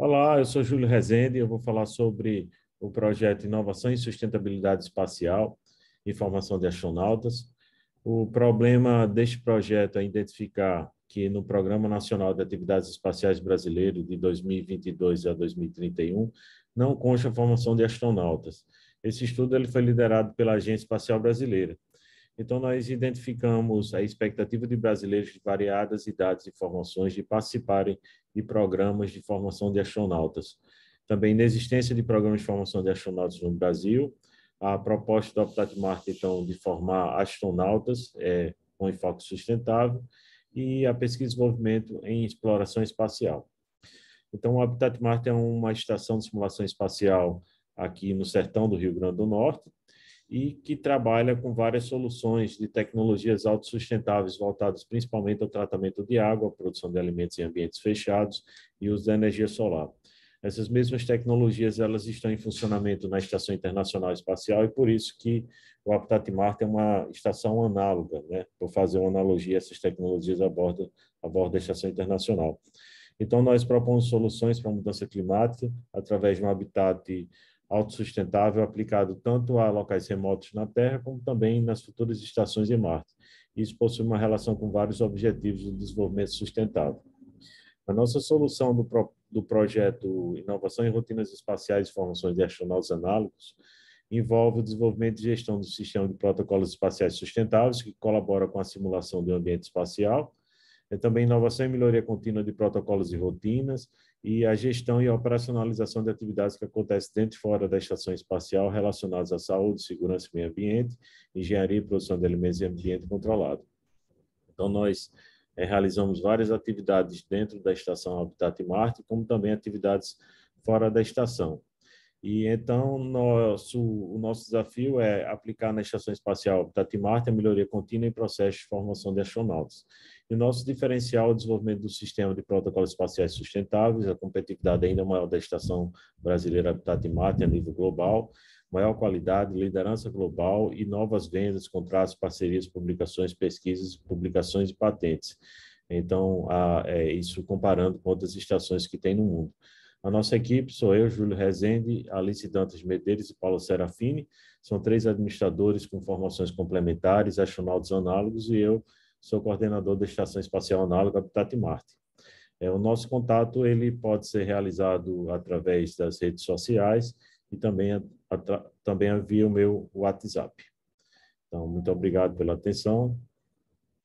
Olá, eu sou Júlio Rezende e eu vou falar sobre o projeto Inovação e Sustentabilidade Espacial e Formação de Astronautas. O problema deste projeto é identificar que no Programa Nacional de Atividades Espaciais Brasileiro de 2022 a 2031 não consta a formação de astronautas. Esse estudo ele foi liderado pela Agência Espacial Brasileira então, nós identificamos a expectativa de brasileiros de variadas idades e formações de participarem de programas de formação de astronautas. Também na existência de programas de formação de astronautas no Brasil, a proposta do Optat Marte, então, de formar astronautas é, com enfoque sustentável e a pesquisa e desenvolvimento em exploração espacial. Então, o Habitat Marte é uma estação de simulação espacial aqui no sertão do Rio Grande do Norte, e que trabalha com várias soluções de tecnologias autossustentáveis voltadas principalmente ao tratamento de água, produção de alimentos em ambientes fechados e uso da energia solar. Essas mesmas tecnologias elas estão em funcionamento na Estação Internacional Espacial e por isso que o Habitat Marte é uma estação análoga, né? Por fazer uma analogia, essas tecnologias a bordo a Estação Internacional. Então, nós propomos soluções para a mudança climática através de um habitat autossustentável aplicado tanto a locais remotos na Terra como também nas futuras estações em Marte. Isso possui uma relação com vários objetivos do desenvolvimento sustentável. A nossa solução do, pro, do projeto Inovação em Rotinas Espaciais e Formações de Astronautas Análogos envolve o desenvolvimento e gestão do sistema de protocolos espaciais sustentáveis, que colabora com a simulação do ambiente espacial é também inovação e melhoria contínua de protocolos e rotinas, e a gestão e operacionalização de atividades que acontecem dentro e fora da estação espacial relacionadas à saúde, segurança e meio ambiente, engenharia e produção de alimentos e ambiente controlado. Então, nós é, realizamos várias atividades dentro da estação Habitat Marte, como também atividades fora da estação. E então, nosso, o nosso desafio é aplicar na Estação Espacial Habitat Marte a melhoria contínua em processos de formação de astronautas. E o nosso diferencial é o desenvolvimento do sistema de protocolos espaciais sustentáveis, a competitividade ainda é maior da Estação Brasileira Habitat e Marte a nível global, maior qualidade, liderança global e novas vendas, contratos, parcerias, publicações, pesquisas, publicações e patentes. Então, a, é isso comparando com outras estações que tem no mundo. A nossa equipe sou eu, Júlio Rezende, Alice Dantas Medeiros e Paulo Serafini. São três administradores com formações complementares, astronautas análogos, e eu, sou coordenador da Estação Espacial Análoga Habitat Marte. É, o nosso contato ele pode ser realizado através das redes sociais e também, também via o meu WhatsApp. Então, muito obrigado pela atenção